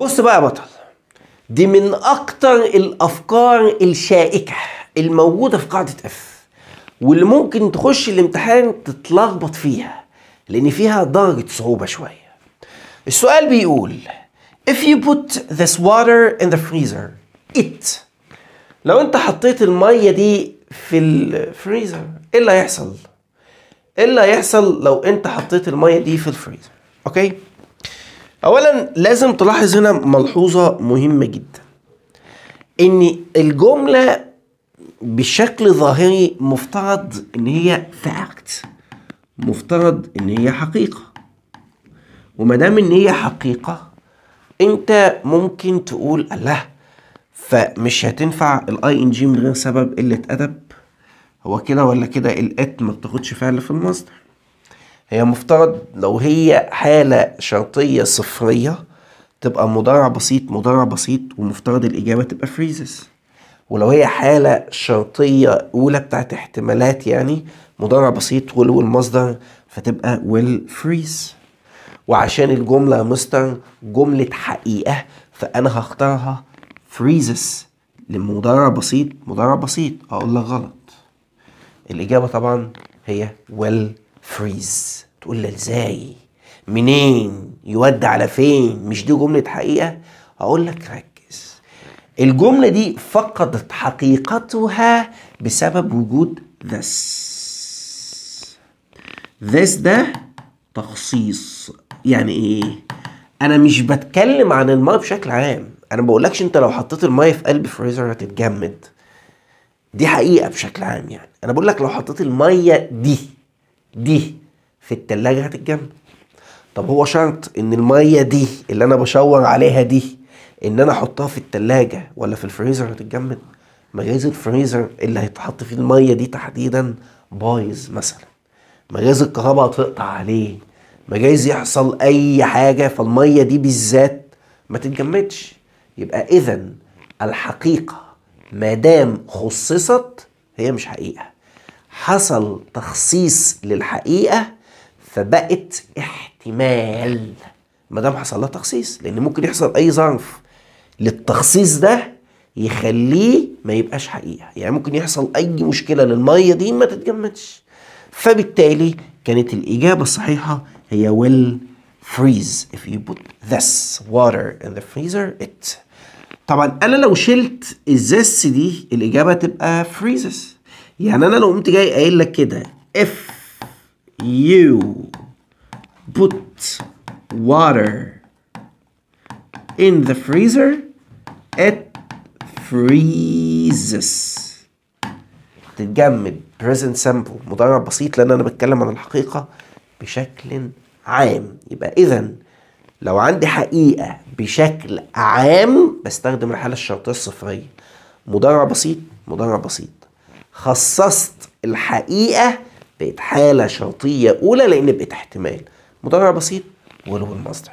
بص بقى يا بطل دي من اكتر الافكار الشائكه الموجوده في قاعده اف واللي ممكن تخش الامتحان تتلخبط فيها لان فيها درجه صعوبه شويه السؤال بيقول if you put this water in the freezer it لو انت حطيت الميه دي في الفريزر ايه اللي هيحصل ايه اللي هيحصل لو انت حطيت الميه دي في الفريزر اوكي okay? اولا لازم تلاحظ هنا ملحوظه مهمه جدا ان الجمله بشكل ظاهري مفترض ان هي فاكت مفترض ان هي حقيقه وما دام ان هي حقيقه انت ممكن تقول الله فمش هتنفع الاي ان جي من غير سبب قله ادب هو كده ولا كده الات ما بتاخدش فعل في المصدر هي مفترض لو هي حالة شرطية صفرية تبقى مضارع بسيط مضارع بسيط ومفترض الإجابة تبقى فريزز ولو هي حالة شرطية أولى بتاعت احتمالات يعني مضارع بسيط will والمصدر فتبقى will freeze وعشان الجملة يا مستر جملة حقيقة فأنا هختارها freezes لمضارع بسيط مضارع بسيط أقول لك غلط الإجابة طبعا هي will فريز تقول لي ازاي منين يودي على فين مش دي جمله حقيقه اقول لك ركز الجمله دي فقدت حقيقتها بسبب وجود this this ده تخصيص يعني ايه انا مش بتكلم عن المايه بشكل عام انا بقولكش انت لو حطيت المايه في قلب فريزر هتتجمد دي حقيقه بشكل عام يعني انا بقولك لو حطيت المايه دي دي في التلاجة هتتجمد طب هو شرط ان المية دي اللي انا بشاور عليها دي ان انا احطها في التلاجة ولا في الفريزر هتتجمد مجاز الفريزر اللي هيتحط فيه المية دي تحديدا بايظ مثلا مجاز الكهرباء هتقطع عليه مجاز يحصل اي حاجة فالمية دي بالذات ما تتجمدش يبقى اذا الحقيقة ما دام خصصت هي مش حقيقة حصل تخصيص للحقيقة فبقت احتمال ما دام حصل لها تخصيص لأن ممكن يحصل أي ظرف للتخصيص ده يخليه ما يبقاش حقيقة يعني ممكن يحصل أي مشكلة للمية دي ما تتجمدش فبالتالي كانت الإجابة الصحيحة هي will freeze if you put this water in the freezer it طبعا أنا لو شلت الزس دي الإجابة تبقى freezes يعني انا لو قمت جاي قايل لك كده if you put water in the freezer it freezes تتجمد present simple مضارع بسيط لان انا بتكلم عن الحقيقه بشكل عام يبقى اذا لو عندي حقيقه بشكل عام بستخدم الحاله الشرطيه الصفريه مضارع بسيط مضارع بسيط خصصت الحقيقه بقت حاله شرطيه اولى لان بقت احتمال مضارع بسيط ولو المصدر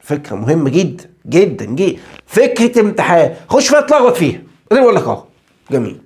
فكره مهمه جدا جدا جدا فكره امتحان خش فيها اتلخبط فيها ده لك اهو جميل